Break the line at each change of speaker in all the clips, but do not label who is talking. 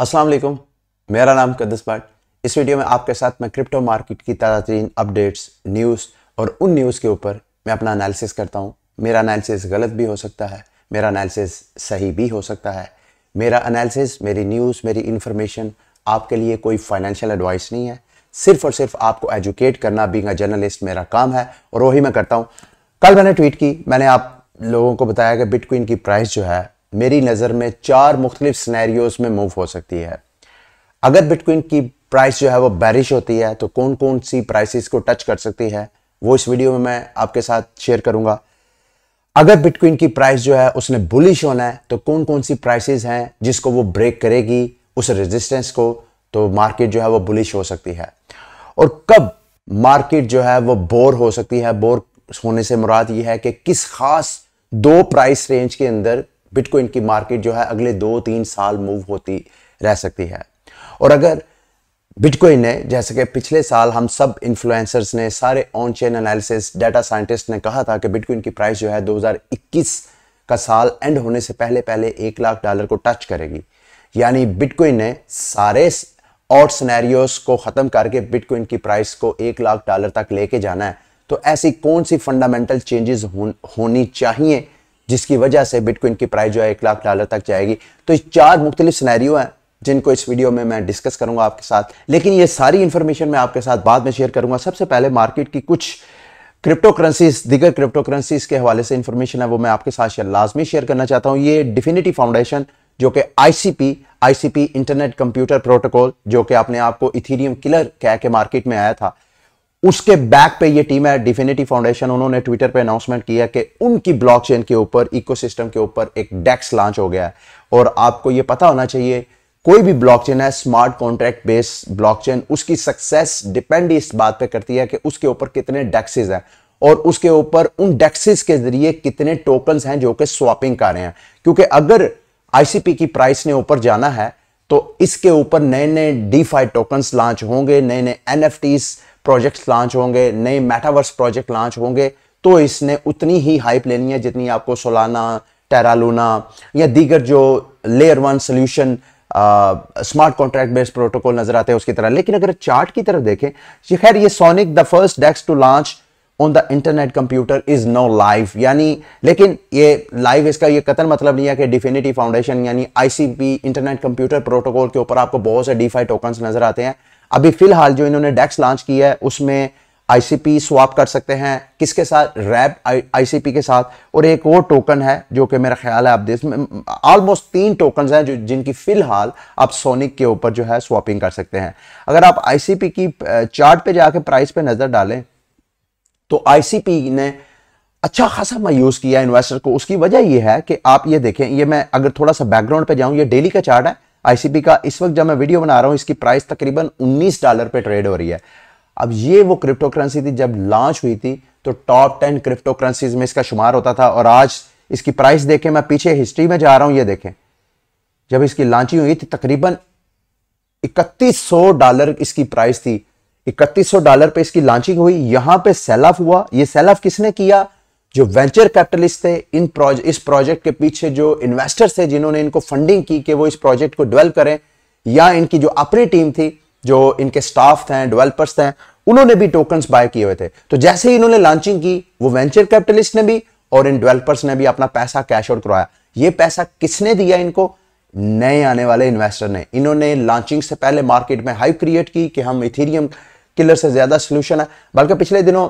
अस्सलाम वालेकुम मेरा नाम कदस भट्ट इस वीडियो में आपके साथ मैं क्रिप्टो मार्केट की तरीन अपडेट्स न्यूज़ और उन न्यूज़ के ऊपर मैं अपना एनालिसिस करता हूँ मेरा एनालिसिस गलत भी हो सकता है मेरा एनालिसिस सही भी हो सकता है मेरा एनालिसिस मेरी न्यूज़ मेरी इन्फॉर्मेशन आपके लिए कोई फाइनेंशियल एडवाइस नहीं है सिर्फ और सिर्फ आपको एजुकेट करना बींग अ जर्नलिस्ट मेरा काम है और वही मैं करता हूँ कल मैंने ट्वीट की मैंने आप लोगों को बताया कि बिटकॉइन की प्राइस जो है मेरी नज़र में चार मुख्तलिफ स्नैरियोज में मूव हो सकती है अगर बिटकॉइन की प्राइस जो है वो बैरिश होती है तो कौन कौन सी प्राइसेस को टच कर सकती है वो इस वीडियो में मैं आपके साथ शेयर करूंगा अगर बिटकॉइन की प्राइस जो है उसने बुलिश होना है तो कौन कौन सी प्राइसेस हैं जिसको वो ब्रेक करेगी उस रेजिस्टेंस को तो मार्केट जो है वो बुलिश हो सकती है और कब मार्केट जो है वो बोर हो सकती है बोर होने से मुराद ये है कि किस खास दो प्राइस रेंज के अंदर बिटकॉइन की मार्केट जो है अगले दो तीन साल मूव होती रह सकती है और अगर बिटकॉइन ने जैसे कि पिछले साल हम सब इन्फ्लुएंसर्स ने सारे on chain analysis data scientist ने कहा था कि बिटकॉइन की प्राइस जो है 2021 का साल एंड होने से पहले पहले एक लाख डॉलर को टच करेगी यानी बिटकॉइन ने सारे और सिनेरियोस को ख़त्म करके बिटकॉइन की प्राइस को एक लाख डॉलर तक लेके जाना है तो ऐसी कौन सी फंडामेंटल चेंजेस होनी चाहिए जिसकी वजह से बिटकॉइन की प्राइस जो है एक लाख डॉलर तक जाएगी तो चार मुख्तलिफ सिनेरियो हैं जिनको इस वीडियो में मैं डिस्कस करूंगा आपके साथ लेकिन ये सारी इन्फॉर्मेशन मैं आपके साथ बाद में शेयर करूंगा सबसे पहले मार्केट की कुछ क्रिप्टो करेंसीज दिगर क्रिप्टो करेंसीज के हवाले से इन्फॉर्मेशन है वो मैं आपके साथ शेयर लाजमी शेयर करना चाहता हूँ ये डिफिनिटी फाउंडेशन जो कि ICP ICP internet computer protocol जो कि अपने आपको को इथीरियम किलर कह के मार्केट में आया था उसके बैक पे ये टीम है डिफिनिटी फाउंडेशन उन्होंने ट्विटर पे अनाउंसमेंट किया कि उनकी ब्लॉकचेन के ऊपर इकोसिस्टम के ऊपर एक डेक्स लॉन्च हो गया है और आपको ये पता होना चाहिए कोई भी ब्लॉकचेन है स्मार्ट कॉन्ट्रैक्ट बेस्ड ब्लॉकचेन उसकी सक्सेस डिपेंड इस बात पे करती है कि उसके ऊपर कितने डेक्सेज हैं और उसके ऊपर उन डेक्सेज के जरिए कितने टोकन हैं जो कि स्वापिंग कर रहे हैं क्योंकि अगर आईसीपी की प्राइस ने ऊपर जाना है तो इसके ऊपर नए नए डी टोकन्स लॉन्च होंगे नए नए एन प्रोजेक्ट्स लॉन्च होंगे नए मेटावर्स प्रोजेक्ट लॉन्च होंगे तो इसने उतनी ही हाइप लेनी है जितनी आपको सोलाना टेरालूना या दीगर जो layer one solution smart contract based protocol नजर आते हैं उसकी तरह लेकिन अगर चार्ट की तरफ देखें ये खैर ये सोनिक द फर्स्ट डेस्क to launch on the internet computer is no live यानी लेकिन ये लाइव इसका ये कतन मतलब नहीं है कि डिफिनिटी फाउंडेशन यानी आईसीपी इंटरनेट कंप्यूटर प्रोटोकॉल के ऊपर आपको बहुत से डीफाई टोकन नजर आते हैं अभी फिलहाल जो इन्होंने डेक्स लॉन्च की है उसमें आईसीपी स्वाप कर सकते हैं किसके साथ रैप आईसीपी के साथ और एक और टोकन है जो कि मेरा ख्याल है आप देश में ऑलमोस्ट तीन टोकन हैं जो जिनकी फ़िलहाल आप सोनिक के ऊपर जो है स्वापिंग कर सकते हैं अगर आप आईसीपी की चार्ट पे जाके प्राइस पे नज़र डालें तो आईसीपी ने अच्छा खासा मायूस किया इन्वेस्टर को उसकी वजह यह है कि आप ये देखें ये मैं अगर थोड़ा सा बैकग्राउंड पे जाऊं ये डेली का चार्ट है आईसीपी का इस वक्त जब मैं वीडियो बना रहा हूं इसकी प्राइस तकरीबन 19 डॉलर पे ट्रेड हो रही है अब ये वो क्रिप्टो करेंसी थी जब लॉन्च हुई थी तो टॉप टेन क्रिप्टो करेंसीज में इसका शुमार होता था और आज इसकी प्राइस देखें मैं पीछे हिस्ट्री में जा रहा हूं ये देखें जब इसकी लॉन्चिंग हुई थी तकरीबन इकतीस डॉलर इसकी प्राइस थी इकतीस डॉलर पे इसकी लॉन्चिंग हुई यहां पे सेल ऑफ हुआ ये सेल ऑफ किसने किया जो वेंचर कैपिटलिस्ट थे इन प्रोज इस प्रोजेक्ट के पीछे जो इन्वेस्टर्स थे जिन्होंने इनको फंडिंग की कि वो इस प्रोजेक्ट को डेवलप करें या इनकी जो अपनी टीम थी जो इनके स्टाफ थे डेवलपर्स थे उन्होंने भी टोकन्स बाय किए हुए थे तो जैसे ही इन्होंने लॉन्चिंग की वो वेंचर कैपिटलिस्ट ने भी और इन डेवलपर्स ने भी अपना पैसा कैश आउट करवाया ये पैसा किसने दिया इनको नए आने वाले इन्वेस्टर ने इन्होंने लॉन्चिंग से पहले मार्केट में हाइप क्रिएट की कि हम इथेरियम किलर से ज्यादा सोल्यूशन है बल्कि पिछले दिनों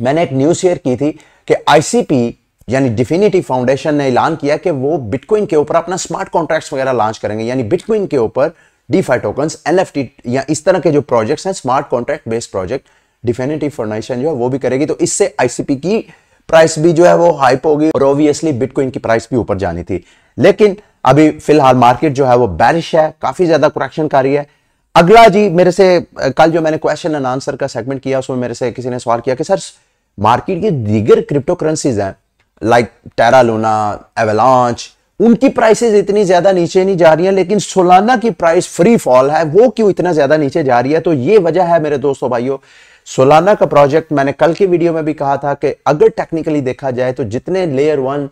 मैंने एक न्यूज शेयर की थी कि आईसीपी यानी डिफिनिटी फाउंडेशन ने ऐलान किया कि वो बिटकॉइन के ऊपर अपना स्मार्ट कॉन्ट्रैक्ट्स वगैरह लॉन्च करेंगे यानी बिटकॉइन के ऊपर डीफाई टोकन एल या इस तरह के जो प्रोजेक्ट्स हैं smart contract based project definitive foundation जो है वो भी करेगी तो इससे आईसीपी की प्राइस भी जो है वो हाइप होगी और ऑब्वियसली बिटकॉइन की प्राइस भी ऊपर जानी थी लेकिन अभी फिलहाल मार्केट जो है वो बैरिश है काफी ज्यादा करेक्शन कारी है अगला जी मेरे से कल जो मैंने क्वेश्चन एंड आंसर का सेगमेंट किया उसमें मेरे से किसी ने सवाल किया कि सर मार्केट के दीगर क्रिप्टो करेंसीज हैं लाइक टेरा लोना एवलांच उनकी प्राइसेस इतनी ज्यादा नीचे नहीं जा रही है लेकिन सोलाना की प्राइस फ्री फॉल है वो क्यों इतना ज्यादा नीचे जा रही है तो ये वजह है मेरे दोस्तों भाइयों सोलाना का प्रोजेक्ट मैंने कल की वीडियो में भी कहा था कि अगर टेक्निकली देखा जाए तो जितने लेयर वन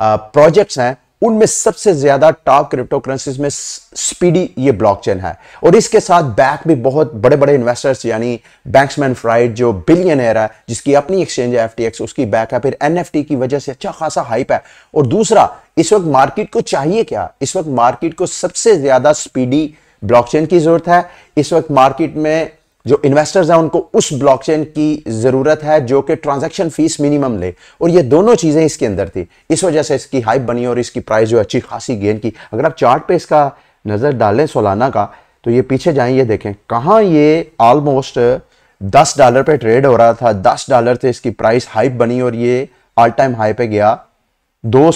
प्रोजेक्ट्स हैं उनमें सबसे ज्यादा टॉप क्रिप्टो करेंसी में स्पीडी ये ब्लॉकचेन है और इसके साथ बैक भी बहुत बड़े बड़े इन्वेस्टर्स यानी बैंक्समैन फ्राइड जो बिलियन एयर है जिसकी अपनी एक्सचेंज है एफ उसकी बैक है फिर एन की वजह से अच्छा खासा हाइप है और दूसरा इस वक्त मार्केट को चाहिए क्या इस वक्त मार्केट को सबसे ज्यादा स्पीडी ब्लॉकचेन की जरूरत है इस वक्त मार्केट में जो इन्वेस्टर्स हैं उनको उस ब्लॉकचेन की ज़रूरत है जो कि ट्रांजैक्शन फीस मिनिमम ले और ये दोनों चीज़ें इसके अंदर थी इस वजह से इसकी हाइप बनी और इसकी प्राइस जो अच्छी खासी गेन की अगर आप चार्ट पे इसका नज़र डालें सोलाना का तो ये पीछे जाएं ये देखें कहाँ ये ऑलमोस्ट दस डॉलर पे ट्रेड हो रहा था दस डॉलर से इसकी प्राइस हाइप बनी और ये ऑल टाइम हाई पे गया दो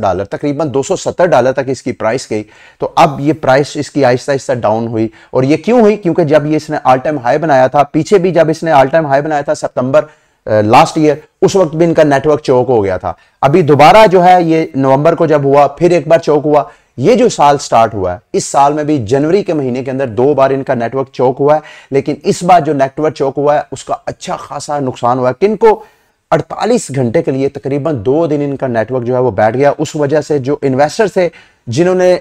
डॉलर तकरीबन 270 डॉलर तक इसकी प्राइस गई तो अब ये प्राइस इसकी आहिस्ता आहिस्ता डाउन हुई और ये क्यों हुई क्योंकि जब ये इसने ऑल टाइम हाई बनाया था पीछे भी जब इसने ऑल टाइम हाई बनाया था सितंबर लास्ट ईयर उस वक्त भी इनका नेटवर्क चौक हो गया था अभी दोबारा जो है ये नवंबर को जब हुआ फिर एक बार चौक हुआ ये जो साल स्टार्ट हुआ है इस साल में भी जनवरी के महीने के अंदर दो बार इनका नेटवर्क चौक हुआ है लेकिन इस बार जो नेटवर्क चौक हुआ है उसका अच्छा खासा नुकसान हुआ है किनको 48 घंटे के लिए तकरीबन दो दिन इनका नेटवर्क जो है वो बैठ गया उस वजह से जो इन्वेस्टर थे जिन्होंने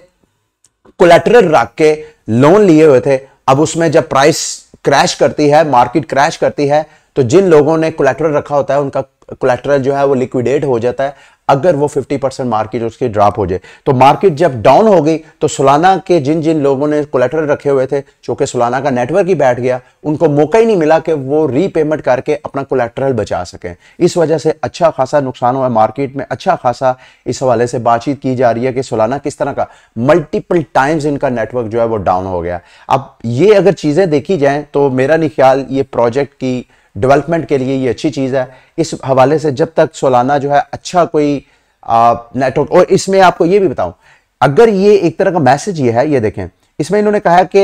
कोलेटरल रख के लोन लिए हुए थे अब उसमें जब प्राइस क्रैश करती है मार्केट क्रैश करती है तो जिन लोगों ने कोलेटरल रखा होता है उनका कोलेटरल जो है वो लिक्विडेट हो जाता है अगर वो 50 परसेंट मार्केट उसकी ड्रॉप हो जाए तो मार्केट जब डाउन हो गई तो सुलाना के जिन जिन लोगों ने कोलेटर रखे हुए थे चूंकि सुलाना का नेटवर्क ही बैठ गया उनको मौका ही नहीं मिला कि वो रीपेमेंट करके अपना कोलेटरल बचा सकें इस वजह से अच्छा खासा नुकसान हुआ मार्केट में अच्छा खासा इस हवाले से बातचीत की जा रही है कि सुलाना किस तरह का मल्टीपल टाइम्स इनका नेटवर्क जो है वो डाउन हो गया अब ये अगर चीज़ें देखी जाएँ तो मेरा नहीं ख्याल ये प्रोजेक्ट की डेवलपमेंट के लिए ये अच्छी चीज़ है इस हवाले से जब तक सोलाना जो है अच्छा कोई नेटवर्क और इसमें आपको ये भी बताऊं अगर ये एक तरह का मैसेज ये है ये देखें इसमें इन्होंने कहा कि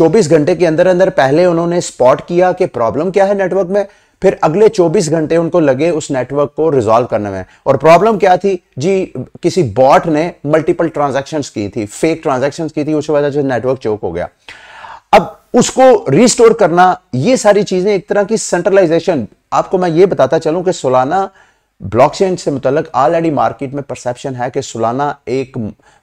24 घंटे के अंदर अंदर पहले उन्होंने स्पॉट किया कि प्रॉब्लम क्या है नेटवर्क में फिर अगले 24 घंटे उनको लगे उस नेटवर्क को रिजॉल्व करने में और प्रॉब्लम क्या थी जी किसी बॉट ने मल्टीपल ट्रांजेक्शन की थी फेक ट्रांजेक्शन की थी उस वजह से नेटवर्क चौक हो गया अब उसको रिस्टोर करना ये सारी चीजें एक तरह की सेंट्रलाइजेशन आपको मैं ये बताता चलूं कि सोलाना ब्लॉकचेन से मुतलक ऑलरेडी मार्केट में परसेप्शन है कि सोलाना एक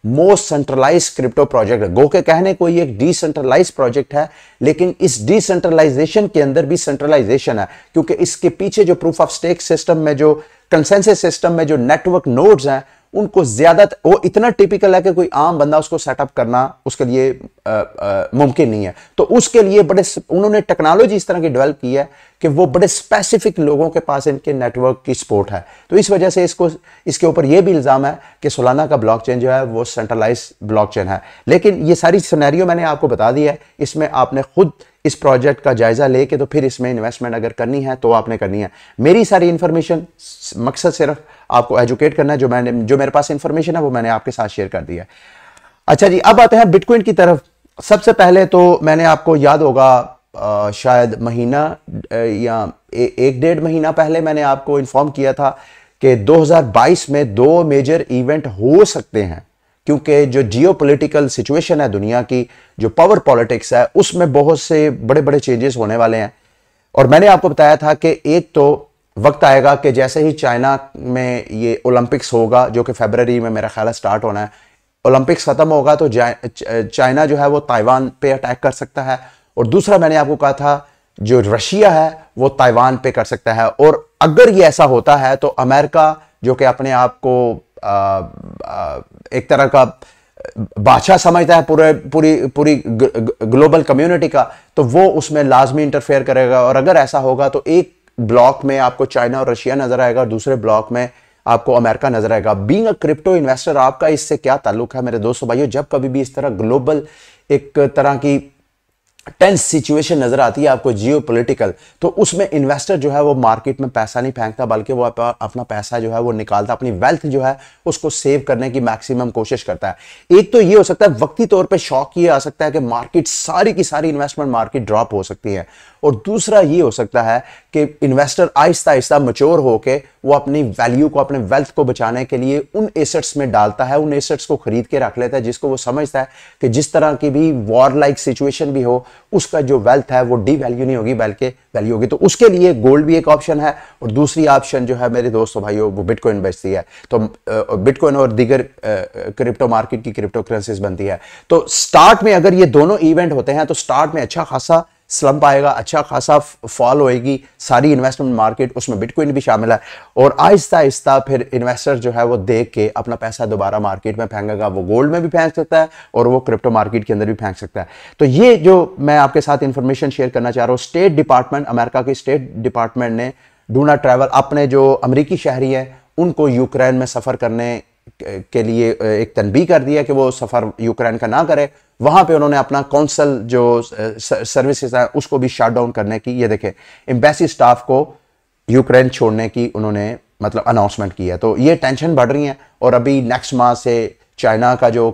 मोस्ट सेंट्रलाइज क्रिप्टो प्रोजेक्ट है गो के कहने को ये एक डिसेंट्रलाइज प्रोजेक्ट है लेकिन इस डिसेंट्रलाइजेशन के अंदर भी सेंट्रलाइजेशन है क्योंकि इसके पीछे जो प्रूफ ऑफ स्टेक सिस्टम में जो कंसेंसस सिस्टम में जो नेटवर्क नोड्स हैं उनको ज्यादा वो इतना टिपिकल है कि कोई आम बंदा उसको सेटअप करना उसके लिए मुमकिन नहीं है तो उसके लिए बड़े उन्होंने टेक्नोलॉजी इस तरह की डेवलप की है कि वो बड़े स्पेसिफिक लोगों के पास इनके नेटवर्क की सपोर्ट है तो इस वजह से इसको इसके ऊपर ये भी इल्ज़ाम है कि सोलाना का ब्लॉक जो है वो सेंट्रलाइज ब्लॉक है लेकिन ये सारी सिनेरियो मैंने आपको बता दी है इसमें आपने खुद इस प्रोजेक्ट का जायज़ा लेके तो फिर इसमें इन्वेस्टमेंट अगर करनी है तो आपने करनी है मेरी सारी इन्फॉर्मेशन मकसद सिर्फ आपको एजुकेट करना है जो मैंने जो मेरे पास इंफॉर्मेशन है वो मैंने आपके साथ शेयर कर दिया है अच्छा जी अब आते हैं बिटकॉइन की तरफ सबसे पहले तो मैंने आपको याद होगा आ, शायद महीना या ए, एक डेढ़ महीना पहले मैंने आपको इन्फॉर्म किया था कि 2022 में दो मेजर इवेंट हो सकते हैं क्योंकि जो जियो पोलिटिकल सिचुएशन है दुनिया की जो पावर पॉलिटिक्स है उसमें बहुत से बड़े बड़े चेंजेस होने वाले हैं और मैंने आपको बताया था कि एक तो वक्त आएगा कि जैसे ही चाइना में ये ओलंपिक्स होगा जो कि फेबररी में मेरा ख्याल स्टार्ट होना है ओलंपिक्स ख़त्म होगा तो चाइना जो है वो ताइवान पे अटैक कर सकता है और दूसरा मैंने आपको कहा था जो रशिया है वो ताइवान पे कर सकता है और अगर ये ऐसा होता है तो अमेरिका जो कि अपने आप को एक तरह का बादशाह समझता है पूरे पूरी पूरी ग्लोबल कम्युनिटी का तो वो उसमें लाजमी इंटरफेयर करेगा और अगर ऐसा होगा तो एक ब्लॉक में आपको चाइना और रशिया नजर आएगा और दूसरे ब्लॉक में आपको अमेरिका नजर आएगा बींग अ क्रिप्टो इन्वेस्टर आपका इससे क्या ताल्लुक है मेरे दोस्तों भाइयों जब कभी भी इस तरह ग्लोबल एक तरह की टेंस सिचुएशन नजर आती है आपको जियो पोलिटिकल तो उसमें इन्वेस्टर जो है वो मार्केट में पैसा नहीं फेंकता बल्कि वो अपना पैसा जो है वो निकालता अपनी वेल्थ जो है उसको सेव करने की मैक्सिमम कोशिश करता है एक तो ये हो सकता है वक्ती तौर पे शॉक ये आ सकता है कि मार्केट सारी की सारी इन्वेस्टमेंट मार्केट ड्रॉप हो सकती है और दूसरा ये हो सकता है कि इन्वेस्टर आहिस्ता आहिस्ता मच्योर होकर वो अपनी वैल्यू को अपने वेल्थ को बचाने के लिए उन एसेट्स में डालता है उन एसेट्स को खरीद के रख लेता है जिसको वो समझता है कि जिस तरह की भी वॉर लाइक सिचुएशन भी हो उसका जो वेल्थ है वो डी वैल्यू नहीं होगी बल्कि वैल्यू होगी तो उसके लिए गोल्ड भी एक ऑप्शन है और दूसरी ऑप्शन जो है मेरे दोस्तों भाइयों वो बिटकॉइन बचती है तो बिटकॉइन और दीगर क्रिप्टो मार्केट की क्रिप्टो करेंसीज बनती है तो स्टार्ट में अगर ये दोनों इवेंट होते हैं तो स्टार्ट में अच्छा खासा स्लंप आएगा अच्छा खासा फॉल होएगी सारी इन्वेस्टमेंट मार्केट उसमें बिटकॉइन भी शामिल है और आहिस्ता आहिस्ता फिर इन्वेस्टर जो है वो देख के अपना पैसा दोबारा मार्केट में फेंकेगा वो गोल्ड में भी फेंक सकता है और वो क्रिप्टो मार्केट के अंदर भी फेंक सकता है तो ये जो मैं आपके साथ इन्फॉर्मेशन शेयर करना चाह रहा हूँ स्टेट डिपार्टमेंट अमेरिका की स्टेट डिपार्टमेंट ने डूना ट्रैवल अपने जो अमरीकी शहरी हैं उनको यूक्रेन में सफ़र करने के लिए एक तनबी कर दिया कि वो सफ़र यूक्रेन का ना करे वहाँ पे उन्होंने अपना कौंसल जो सर्विसेज है उसको भी शट डाउन करने की ये देखें एम्बेसी स्टाफ को यूक्रेन छोड़ने की उन्होंने मतलब अनाउंसमेंट किया है तो ये टेंशन बढ़ रही है और अभी नेक्स्ट माह से चाइना का जो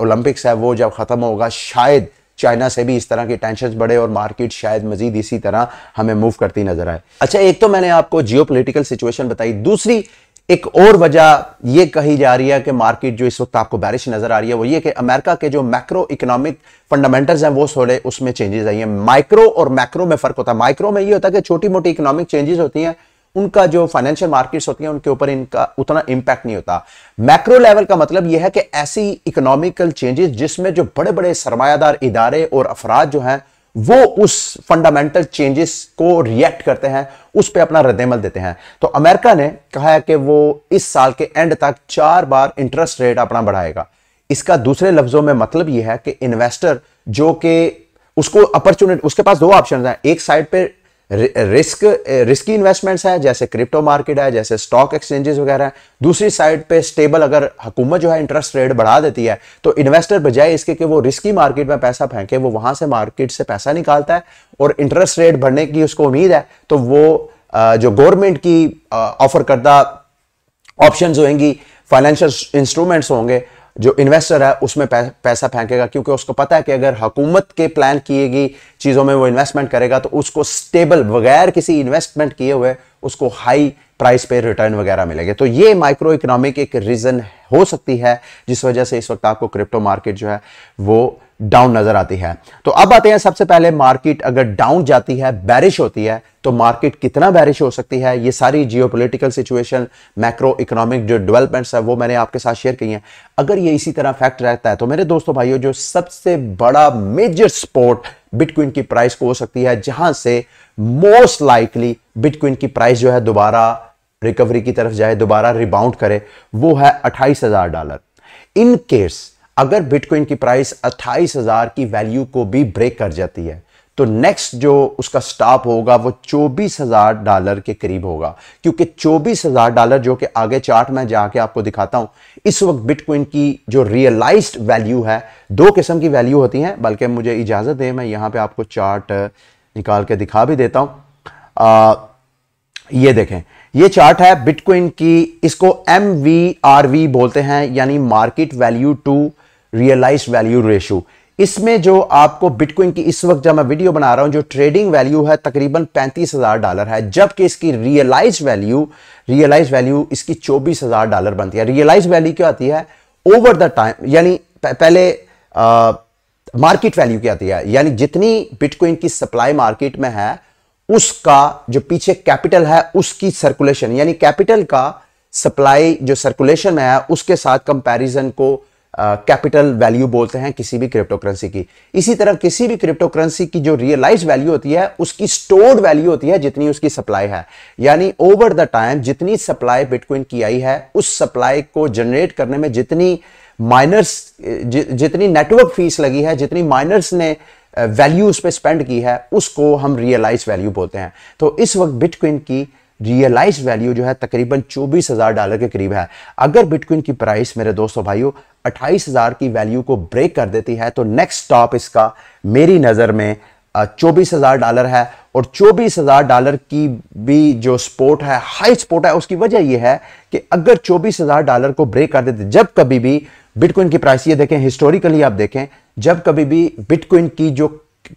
ओलंपिक्स है वो जब ख़त्म होगा शायद चाइना से भी इस तरह की टेंशन बढ़े और मार्केट शायद मजीद इसी तरह हमें मूव करती नजर आए अच्छा एक तो मैंने आपको जियो पोलिटिकल सिचुएशन बताई दूसरी एक और वजह यह कही जा रही है कि मार्केट जो इस वक्त आपको बैरिश नजर आ रही है वो ये कि अमेरिका के जो मैक्रो इकोनॉमिक फंडामेंटल्स हैं वो थोड़े उसमें चेंजेस आई हैं माइक्रो और मैक्रो में फर्क होता है माइक्रो में ये होता है कि छोटी मोटी इकोनॉमिक चेंजेस होती हैं उनका जो फाइनेंशियल मार्केट्स होती हैं उनके ऊपर इनका उतना इंपैक्ट नहीं होता मैक्रो लेवल का मतलब यह है कि ऐसी इकोनॉमिकल चेंजेस जिसमें जो बड़े बड़े सरमायादार इदारे और अफराद जो हैं वो उस फंडामेंटल चेंजेस को रिएक्ट करते हैं उस पर अपना रद्दमल देते हैं तो अमेरिका ने कहा है कि वो इस साल के एंड तक चार बार इंटरेस्ट रेट अपना बढ़ाएगा इसका दूसरे लफ्जों में मतलब यह है कि इन्वेस्टर जो कि उसको अपॉर्चुनिटी उसके पास दो ऑप्शन हैं एक साइड पे रिस्क रिस्की इन्वेस्टमेंट्स हैं जैसे क्रिप्टो मार्केट है जैसे स्टॉक एक्सचेंजेस वगैरह हैं दूसरी साइड पे स्टेबल अगर हुकूमत जो है इंटरेस्ट रेट बढ़ा देती है तो इन्वेस्टर बजाय इसके कि वो रिस्की मार्केट में पैसा फेंके वो वहां से मार्केट से पैसा निकालता है और इंटरेस्ट रेट बढ़ने की उसको उम्मीद है तो वो जो गवर्नमेंट की ऑफर करदा ऑप्शन होंगी फाइनेंशियल इंस्ट्रूमेंट्स होंगे जो इन्वेस्टर है उसमें पैसा फेंकेगा क्योंकि उसको पता है कि अगर हुकूमत के प्लान किए गई चीज़ों में वो इन्वेस्टमेंट करेगा तो उसको स्टेबल बगैर किसी इन्वेस्टमेंट किए हुए उसको हाई प्राइस पे रिटर्न वगैरह मिलेंगे तो ये माइक्रो इकोनॉमिक एक रीज़न हो सकती है जिस वजह से इस वक्त आपको क्रिप्टो मार्केट जो है वो डाउन नजर आती है तो अब आते हैं सबसे पहले मार्केट अगर डाउन जाती है बैरिश होती है तो मार्केट कितना बैरिश हो सकती है ये सारी जियोपॉलिटिकल सिचुएशन मैक्रो इकोनॉमिक जो डेवलपमेंट्स है वो मैंने आपके साथ शेयर की हैं अगर ये इसी तरह फैक्ट रहता है तो मेरे दोस्तों भाइयों जो सबसे बड़ा मेजर स्पोर्ट बिटकॉइन की प्राइस को हो सकती है जहां से मोस्ट लाइकली बिटकॉइन की प्राइस जो है दोबारा रिकवरी की तरफ जाए दोबारा रिबाउंड करे वो है अट्ठाईस डॉलर इन केस अगर बिटकॉइन की प्राइस अट्ठाईस हजार की वैल्यू को भी ब्रेक कर जाती है तो नेक्स्ट जो उसका स्टॉप होगा वो चौबीस हजार डॉलर के करीब होगा क्योंकि चौबीस हजार डॉलर जो कि आगे चार्ट में जाके आपको दिखाता हूं इस वक्त बिटकॉइन की जो रियलाइज्ड वैल्यू है दो किस्म की वैल्यू होती है बल्कि मुझे इजाजत दें मैं यहां पे आपको चार्ट निकाल के दिखा भी देता हूं ये देखें ये चार्ट है बिटकॉइन की इसको एम वी आर वी बोलते हैं यानी market value to realize value ratio इसमें जो आपको बिटकॉइन की इस वक्त जब मैं वीडियो बना रहा हूं जो ट्रेडिंग वैल्यू है तकरीबन पैंतीस हजार डॉलर है जबकि इसकी रियलाइज वैल्यू रियलाइज वैल्यू इसकी चौबीस हजार डॉलर बनती है रियलाइज वैल्यू क्या आती है ओवर द टाइम यानी पहले मार्केट वैल्यू क्या आती है यानी जितनी बिटकॉइन की सप्लाई मार्केट में है उसका जो पीछे कैपिटल है उसकी सर्कुलेशन यानी कैपिटल का सप्लाई जो सर्कुलेशन में है उसके साथ कंपेरिजन को कैपिटल वैल्यू बोलते हैं किसी भी क्रिप्टो करेंसी की इसी तरह किसी भी क्रिप्टो करेंसी की जो रियलाइज वैल्यू होती है उसकी स्टोर्ड वैल्यू होती है जितनी उसकी सप्लाई है यानी ओवर द टाइम जितनी सप्लाई बिटकॉइन की आई है उस सप्लाई को जनरेट करने में जितनी माइनर्स जि, जितनी नेटवर्क फीस लगी है जितनी माइनर्स ने वैल्यू उस पर स्पेंड की है उसको हम रियलाइज वैल्यू बोलते हैं तो इस वक्त बिटकॉइन की रियलाइज वैल्यू जो है तकरीबन चौबीस हज़ार डॉलर के करीब है अगर बिटकॉइन की प्राइस मेरे दोस्तों भाइयों अट्ठाईस हज़ार की वैल्यू को ब्रेक कर देती है तो नेक्स्ट स्टॉप इसका मेरी नज़र में चौबीस हज़ार डॉलर है और चौबीस हज़ार डॉलर की भी जो स्पोर्ट है हाई स्पोर्ट है उसकी वजह यह है कि अगर चौबीस हज़ार डॉलर को ब्रेक कर देते जब कभी भी बिटकॉइन की प्राइस ये देखें हिस्टोरिकली आप देखें जब कभी भी बिटकॉइन की जो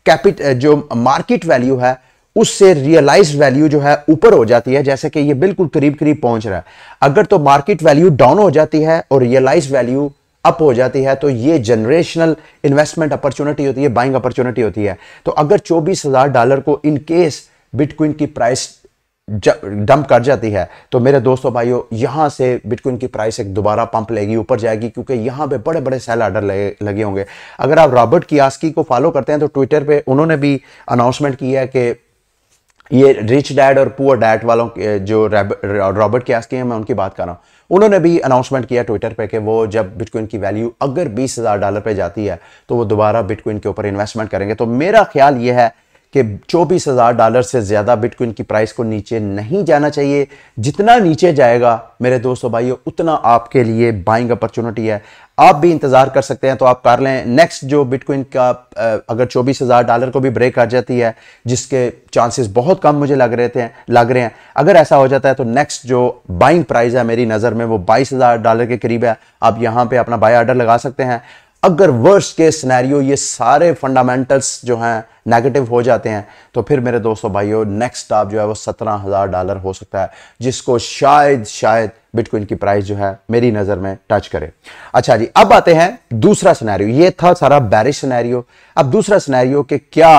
कैपिट जो मार्केट वैल्यू है उससे रियलाइज वैल्यू जो है ऊपर हो जाती है जैसे कि ये बिल्कुल करीब करीब पहुंच रहा है अगर तो मार्केट वैल्यू डाउन हो जाती है और रियलाइज वैल्यू अप हो जाती है तो ये जनरेशनल इन्वेस्टमेंट अपॉर्चुनिटी होती है बाइंग अपॉर्चुनिटी होती है तो अगर चौबीस हजार डॉलर को इन केस बिटकॉइन की प्राइस डंप कर जाती है तो मेरे दोस्तों भाइयों यहां से बिटकॉइन की प्राइस एक दोबारा पंप लेगी ऊपर जाएगी क्योंकि यहां पे बड़े बड़े सेल आर्डर लगे होंगे अगर आप रॉबर्ट की को फॉलो करते हैं तो ट्विटर पे उन्होंने भी अनाउंसमेंट किया है कि ये रिच डैड और पुअर डैड वालों के जो रॉबर्ट के के हैं मैं उनकी बात कर रहा हूँ उन्होंने भी अनाउंसमेंट किया ट्विटर पे कि वो जब बिटकॉइन की वैल्यू अगर बीस हज़ार डॉलर पे जाती है तो वो दोबारा बिटकॉइन के ऊपर इन्वेस्टमेंट करेंगे तो मेरा ख्याल ये है कि चौबीस हज़ार डॉलर से ज़्यादा बिटकॉइन की प्राइस को नीचे नहीं जाना चाहिए जितना नीचे जाएगा मेरे दोस्तों भाइयों उतना आपके लिए बाइंग अपॉर्चुनिटी है आप भी इंतज़ार कर सकते हैं तो आप कर लें नेक्स्ट जो बिटकॉइन का अगर चौबीस हज़ार डॉलर को भी ब्रेक आ जाती है जिसके चांसेस बहुत कम मुझे लग रहे थे लग रहे हैं अगर ऐसा हो जाता है तो नेक्स्ट जो बाइंग प्राइस है मेरी नज़र में वो बाईस हज़ार डॉलर के करीब है आप यहाँ पर अपना बाय ऑर्डर लगा सकते हैं अगर वर्स्ट केस सिनेरियो ये सारे फंडामेंटल्स जो हैं नेगेटिव हो जाते हैं तो फिर मेरे दोस्तों भाइयों नेक्स्ट आप जो है वो सत्रह हज़ार डॉलर हो सकता है जिसको शायद शायद बिटकॉइन की प्राइस जो है मेरी नज़र में टच करे अच्छा जी अब आते हैं दूसरा सिनेरियो ये था सारा बैरिश सिनेरियो अब दूसरा सिनेरियो कि क्या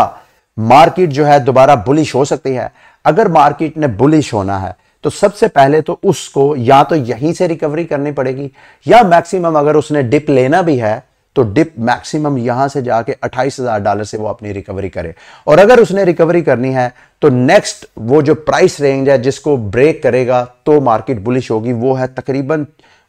मार्केट जो है दोबारा बुलिश हो सकती है अगर मार्केट ने बुलिश होना है तो सबसे पहले तो उसको या तो यहीं से रिकवरी करनी पड़ेगी या मैक्सिमम अगर उसने डिप लेना भी है तो डिप मैक्सिमम यहां से जाके 28,000 डॉलर से वो अपनी रिकवरी करे और अगर उसने रिकवरी करनी है तो नेक्स्ट वो जो प्राइस रेंज है जिसको ब्रेक करेगा तो मार्केट बुलिश होगी वो है तकरीबन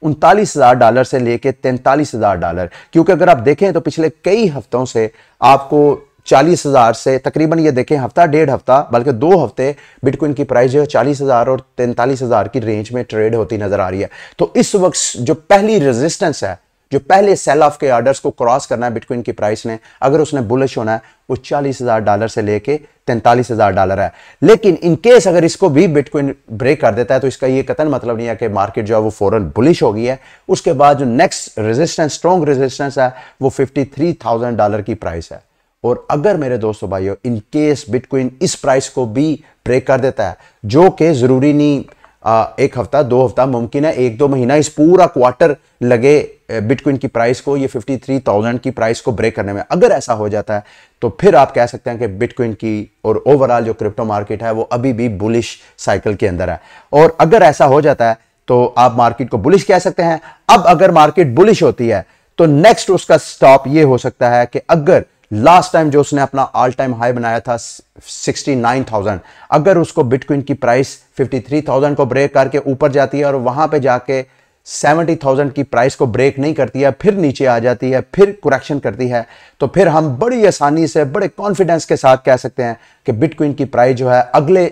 उनतालीस हज़ार डॉलर से लेके तैंतालीस हज़ार डॉलर क्योंकि अगर आप देखें तो पिछले कई हफ्तों से आपको चालीस हज़ार से तकरीबन ये देखें हफ्ता डेढ़ हफ्ता बल्कि दो हफ्ते बिटकॉइन की प्राइस जो है चालीस हज़ार और तैंतालीस हज़ार की रेंज में ट्रेड होती नज़र आ रही है तो इस वक्त जो पहली रेजिस्टेंस है जो पहले सेल ऑफ के ऑर्डर्स को क्रॉस करना है बिटकॉइन की प्राइस ने अगर उसने बुलिश होना है वो चालीस हज़ार डॉलर से लेके तैंतालीस हज़ार डॉलर है लेकिन इन केस अगर इसको भी बिटकॉइन ब्रेक कर देता है तो इसका ये कतन मतलब नहीं है कि मार्केट जो है वो फॉरन बुलिश हो गई है उसके बाद जो नेक्स्ट रेजिस्टेंस स्ट्रॉन्ग रेजिस्टेंस है वो फिफ्टी थ्री थाउजेंड डॉलर की प्राइस है और अगर मेरे दोस्तों भाइयों इन केस बिटकॉइन इस प्राइस को भी ब्रेक कर देता है जो कि ज़रूरी नहीं आ, एक हफ्ता दो हफ्ता मुमकिन है एक दो महीना इस पूरा क्वार्टर लगे बिटकॉइन की प्राइस को ये 53,000 की प्राइस को ब्रेक करने में अगर ऐसा हो जाता है तो फिर आप कह सकते हैं कि बिटकॉइन की और ओवरऑल जो क्रिप्टो मार्केट है वो अभी भी बुलिश साइकिल के अंदर है और अगर ऐसा हो जाता है तो आप मार्केट को बुलिश कह सकते हैं अब अगर मार्केट बुलिश होती है तो नेक्स्ट उसका स्टॉप ये हो सकता है कि अगर लास्ट टाइम जो उसने अपना ऑल टाइम हाई बनाया था 69,000 अगर उसको बिटकॉइन की प्राइस 53,000 को ब्रेक करके ऊपर जाती है और वहां पे जाके सेवेंटी थाउजेंड की प्राइस को ब्रेक नहीं करती है फिर नीचे आ जाती है फिर कुरेक्शन करती है तो फिर हम बड़ी आसानी से बड़े कॉन्फिडेंस के साथ कह सकते हैं कि बिटकॉइन की प्राइस जो है अगले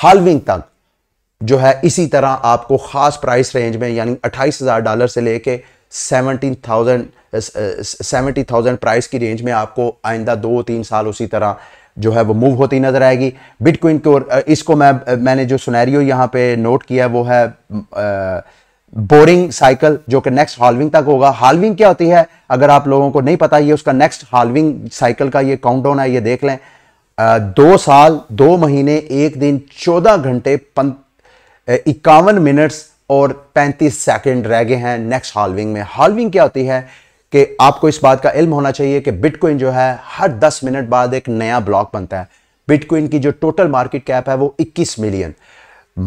हालविंग तक जो है इसी तरह आपको खास प्राइस रेंज में यानी अट्ठाईस हज़ार डॉलर से लेके seventeen thousand seventy thousand price की रेंज में आपको आइंदा दो तीन साल उसी तरह जो है वो मूव होती नज़र आएगी बिटकॉइन को इसको मैं मैंने जो सुनैरियो यहाँ पे नोट किया वो है आ, बोरिंग साइकिल जो कि नेक्स्ट हॉलविंग तक होगा हालविंग क्या होती है अगर आप लोगों को नहीं पता ये उसका नेक्स्ट हॉलविंग साइकिल का ये डाउन है ये देख लें आ, दो साल दो महीने एक दिन चौदह घंटे इक्यावन मिनट्स और पैंतीस सेकेंड रह गए हैं नेक्स्ट हॉलविंग में हॉलविंग क्या होती है कि आपको इस बात का इल्म होना चाहिए कि बिटकॉइन जो है हर दस मिनट बाद एक नया ब्लॉक बनता है बिटकॉइन की जो टोटल मार्केट कैप है वो इक्कीस मिलियन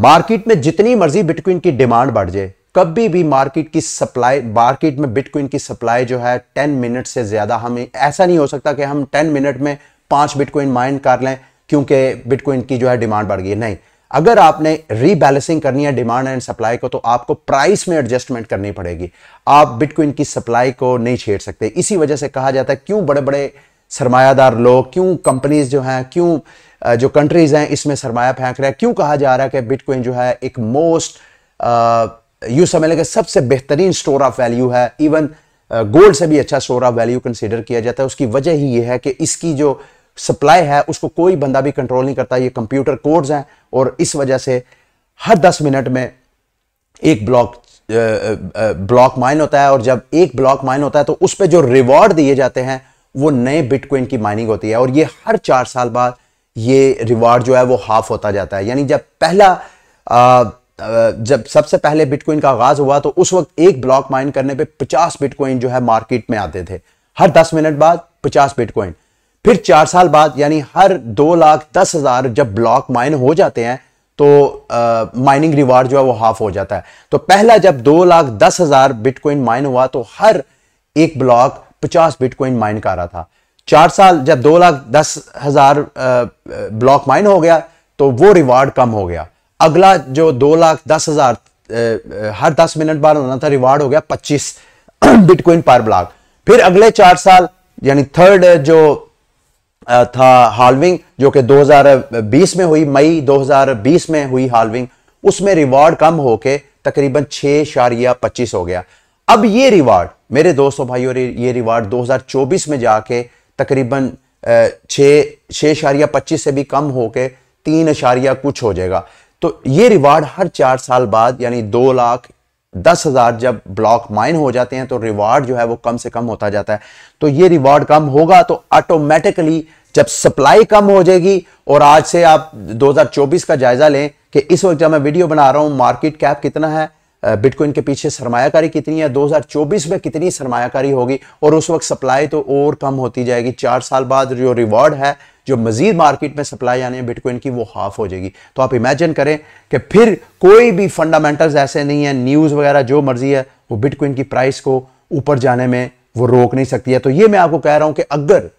मार्केट में जितनी मर्जी बिटकॉइन की डिमांड बढ़ जाए कभी भी मार्केट की सप्लाई मार्केट में बिटकॉइन की सप्लाई जो है 10 मिनट से ज़्यादा हमें ऐसा नहीं हो सकता कि हम 10 मिनट में पाँच बिटकॉइन माइन कर लें क्योंकि बिटकॉइन की जो है डिमांड बढ़ गई नहीं अगर आपने रीबैलेंसिंग करनी है डिमांड एंड सप्लाई को तो आपको प्राइस में एडजस्टमेंट करनी पड़ेगी आप बिटकॉइन की सप्लाई को नहीं छेड़ सकते इसी वजह से कहा जाता है क्यों बड़े बड़े सरमायादार लोग क्यों कंपनीज जो हैं क्यों जो कंट्रीज हैं इसमें सरमाया फेंक रहे हैं क्यों कहा जा रहा है कि बिटकॉइन जो है एक मोस्ट यू समझ लें कि सबसे बेहतरीन स्टोर ऑफ वैल्यू है इवन गोल्ड uh, से भी अच्छा स्टोर ऑफ वैल्यू कंसिडर किया जाता है उसकी वजह ही ये है कि इसकी जो सप्लाई है उसको कोई बंदा भी कंट्रोल नहीं करता ये कंप्यूटर कोड्स हैं और इस वजह से हर दस मिनट में एक ब्लॉक ब्लॉक माइन होता है और जब एक ब्लॉक माइन होता है तो उस पर जो रिवॉर्ड दिए जाते हैं वो नए बिटकॉइन की माइनिंग होती है और ये हर चार साल बाद ये रिवॉर्ड जो है वो हाफ होता जाता है यानी जब पहला आ, uh, जब सबसे पहले बिटकॉइन का आगाज हुआ तो उस वक्त एक ब्लॉक माइन करने पे 50 बिटकॉइन जो है मार्केट में आते थे हर 10 मिनट बाद 50 बिटकॉइन फिर चार साल बाद यानी हर दो लाख दस हजार जब ब्लॉक माइन हो जाते हैं तो माइनिंग रिवार्ड जो है वो हाफ हो जाता है तो पहला जब दो लाख दस हजार बिटकॉइन माइन हुआ तो हर एक ब्लॉक पचास बिटकॉइन माइन कर रहा था चार साल जब दो लाख दस हजार ब्लॉक माइन हो गया तो वो रिवार्ड कम हो गया अगला जो दो लाख दस हजार हर दस मिनट बाद होना था रिवार्ड हो गया पच्चीस बिटकॉइन पर ब्लॉक फिर अगले चार साल यानी थर्ड जो था हालविंग जो कि 2020 में हुई मई 2020 में हुई हालविंग उसमें रिवार्ड कम होके तकरीबन छः शारिया पच्चीस हो गया अब ये रिवार्ड मेरे दोस्तों भाइयों ये रिवार्ड 2024 में जाके तकरीबन छः छः शारिया पच्चीस से भी कम होके तीन शारिया कुछ हो जाएगा तो ये रिवार्ड हर चार साल बाद यानी दो लाख दस हज़ार जब ब्लॉक माइन हो जाते हैं तो रिवार्ड जो है वो कम से कम होता जाता है तो ये रिवार्ड कम होगा तो ऑटोमेटिकली जब सप्लाई कम हो जाएगी और आज से आप 2024 का जायज़ा लें कि इस वक्त जब मैं वीडियो बना रहा हूं मार्केट कैप कितना है बिटकॉइन के पीछे सरमायाकारी कितनी है 2024 में कितनी सरमायाकारी होगी और उस वक्त सप्लाई तो और कम होती जाएगी चार साल बाद जो रिवॉर्ड है जो मज़ीद मार्केट में सप्लाई आने है बिटकॉइन की वो हाफ हो जाएगी तो आप इमेजिन करें कि फिर कोई भी फंडामेंटल्स ऐसे नहीं है न्यूज़ वगैरह जो मर्ज़ी है वो बिटकॉइन की प्राइस को ऊपर जाने में वो रोक नहीं सकती है तो ये मैं आपको कह रहा हूँ कि अगर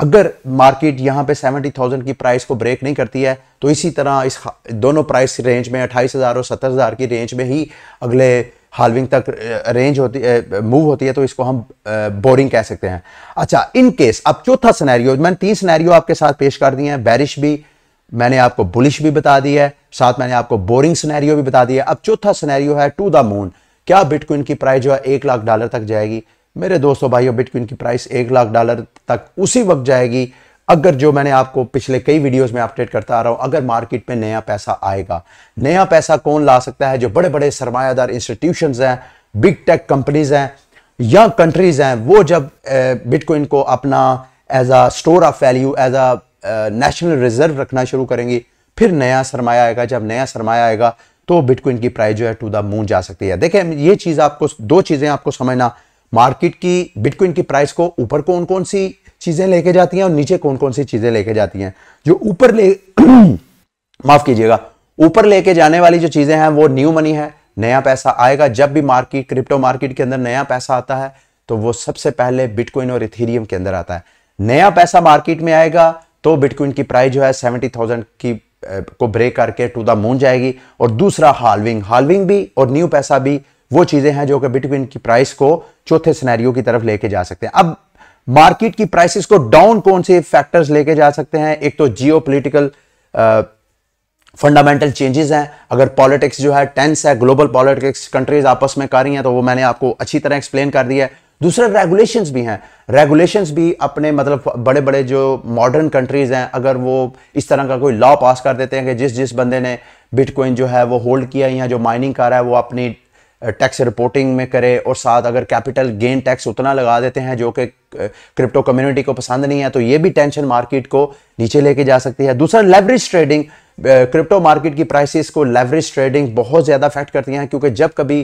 अगर मार्केट यहाँ पे 70,000 की प्राइस को ब्रेक नहीं करती है तो इसी तरह इस दोनों प्राइस रेंज में अट्ठाईस हज़ार और सत्तर हज़ार की रेंज में ही अगले हालविंग तक रेंज होती है मूव होती है तो इसको हम बोरिंग कह सकते हैं अच्छा इन केस अब चौथा सिनेरियो मैंने तीन सिनेरियो आपके साथ पेश कर दिए हैं बैरिश भी मैंने आपको बुलिश भी बता दी है साथ मैंने आपको बोरिंग सिनेरियो भी बता दिया अब चौथा सिनेरियो है टू द मून क्या बिटकॉइन की प्राइस जो है एक लाख डॉलर तक जाएगी मेरे दोस्तों भाइयों बिटकॉइन की प्राइस एक लाख डॉलर तक उसी वक्त जाएगी अगर जो मैंने आपको पिछले कई वीडियोस में अपडेट करता आ रहा हूं अगर मार्केट में नया पैसा आएगा नया पैसा कौन ला सकता है जो बड़े बड़े सरमायादार इंस्टीट्यूशन हैं बिग टेक कंपनीज हैं या कंट्रीज हैं वो जब बिटकॉइन को अपना as a store of value as a national reserve रखना शुरू करेंगी फिर नया सरमाया आएगा जब नया सरमाया आएगा तो बिटकॉइन की प्राइस जो है टू द मून जा सकती है देखें ये चीज़ आपको दो चीज़ें आपको समझना मार्केट की बिटकॉइन की प्राइस को ऊपर कौन कौन सी चीज़ें लेके जाती हैं और नीचे कौन कौन सी चीज़ें लेके जाती हैं जो ऊपर ले माफ़ कीजिएगा ऊपर लेके जाने वाली जो चीज़ें हैं वो न्यू मनी है नया पैसा आएगा जब भी मार्केट क्रिप्टो मार्केट के अंदर नया पैसा आता है तो वो सबसे पहले बिटकॉइन और इथेरियम के अंदर आता है नया पैसा मार्केट में आएगा तो बिटकॉइन की प्राइस जो है सेवेंटी थाउजेंड की को ब्रेक करके टू द मून जाएगी और दूसरा हालविंग हालविंग भी और न्यू पैसा भी वो चीज़ें हैं जो कि बिटकॉइन की प्राइस को चौथे सिनेरियो की तरफ लेके जा सकते हैं अब मार्केट की प्राइसेस को डाउन कौन से फैक्टर्स लेके जा सकते हैं एक तो जियो पोलिटिकल फंडामेंटल चेंजेस हैं अगर पॉलिटिक्स जो है टेंस है ग्लोबल पॉलिटिक्स कंट्रीज आपस में कर रही हैं तो वो मैंने आपको अच्छी तरह एक्सप्लेन कर दिया है दूसरा रेगुलेशंस भी हैं रेगुलेशंस भी अपने मतलब बड़े बड़े जो मॉडर्न कंट्रीज हैं अगर वो इस तरह का कोई लॉ पास कर देते हैं कि जिस जिस बंदे ने बिटकॉइन जो है वो होल्ड किया या जो माइनिंग कर रहा है वो अपनी टैक्स रिपोर्टिंग में करे और साथ अगर कैपिटल गेन टैक्स उतना लगा देते हैं जो कि क्रिप्टो कम्युनिटी को पसंद नहीं है तो ये भी टेंशन मार्केट को नीचे लेके जा सकती है दूसरा लेवरेज ट्रेडिंग क्रिप्टो मार्केट की प्राइसेस को लेवरेज ट्रेडिंग बहुत ज़्यादा अफेक्ट करती हैं क्योंकि जब कभी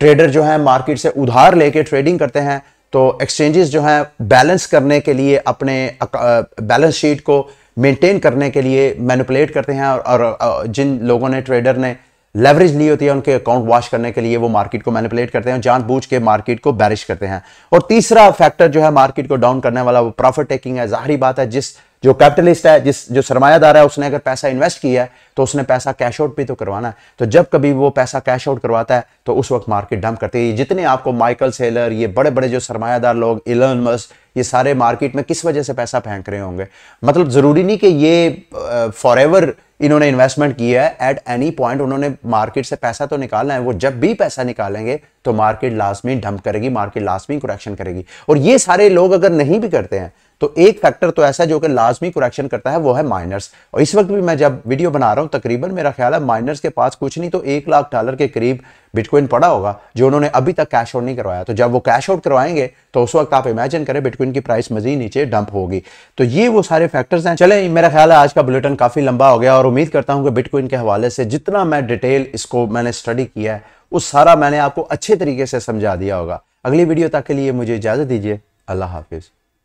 ट्रेडर जो है मार्केट से उधार लेके ट्रेडिंग करते हैं तो एक्सचेंजेस जो हैं बैलेंस करने के लिए अपने बैलेंस शीट को मेंटेन करने के लिए मैनिपुलेट करते हैं और, और जिन लोगों ने ट्रेडर ने लेवरेज ली होती है उनके अकाउंट वॉश करने के लिए वो मार्केट को मैनिपुलेट करते हैं जानबूझ के मार्केट को बैरिश करते हैं और तीसरा फैक्टर जो है मार्केट को डाउन करने वाला वो प्रॉफिट टेकिंग है जाहरी बात है जिस जो कैपिटलिस्ट है जिस जो सरमायादार है उसने अगर पैसा इन्वेस्ट किया है तो उसने पैसा कैश आउट भी तो करवाना है तो जब कभी वो पैसा कैश आउट करवाता है तो उस वक्त मार्केट डंप करती है जितने आपको माइकल सेलर ये बड़े बड़े जो सरमायादार लोग इलर्नमस मस्क ये सारे मार्केट में किस वजह से पैसा फेंक रहे होंगे मतलब ज़रूरी नहीं कि ये फॉर एवर इन्होंने इन्वेस्टमेंट किया है एट एनी पॉइंट उन्होंने मार्केट से पैसा तो निकालना है वो जब भी पैसा निकालेंगे तो मार्केट लास्ट में डंप करेगी मार्केट में करेक्शन करेगी और ये सारे लोग अगर नहीं भी करते हैं तो एक फैक्टर तो ऐसा जो कि लाजमी कुरेक्शन करता है वो है माइनर्स और इस वक्त भी मैं जब वीडियो बना रहा हूं तकरीबन मेरा ख्याल है माइनर्स के पास कुछ नहीं तो एक लाख डॉलर के करीब बिटकॉइन पड़ा होगा जो उन्होंने अभी तक कैश आउट नहीं करवाया तो जब वो कैश आउट करवाएंगे तो उस वक्त आप इमेजिन करें बिटकॉइन की प्राइस मजीद नीचे डंप होगी तो ये वो सारे फैक्टर्स हैं चले मेरा ख्याल है आज का बुलेटिन काफ़ी लंबा हो गया और उम्मीद करता हूँ कि बिटकॉइन के हवाले से जितना मैं डिटेल इसको मैंने स्टडी किया है उस सारा मैंने आपको अच्छे तरीके से समझा दिया होगा अगली वीडियो तक के लिए मुझे इजाज़त दीजिए अल्लाह हाफिज़